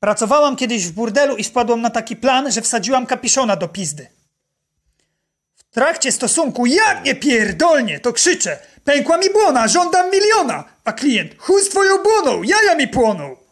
Pracowałam kiedyś w burdelu i wpadłam na taki plan, że wsadziłam kapiszona do pizdy. W trakcie stosunku, jak nie pierdolnie, to krzyczę. Pękła mi błona, żądam miliona. A klient, chuj z twoją błoną, jaja mi płoną.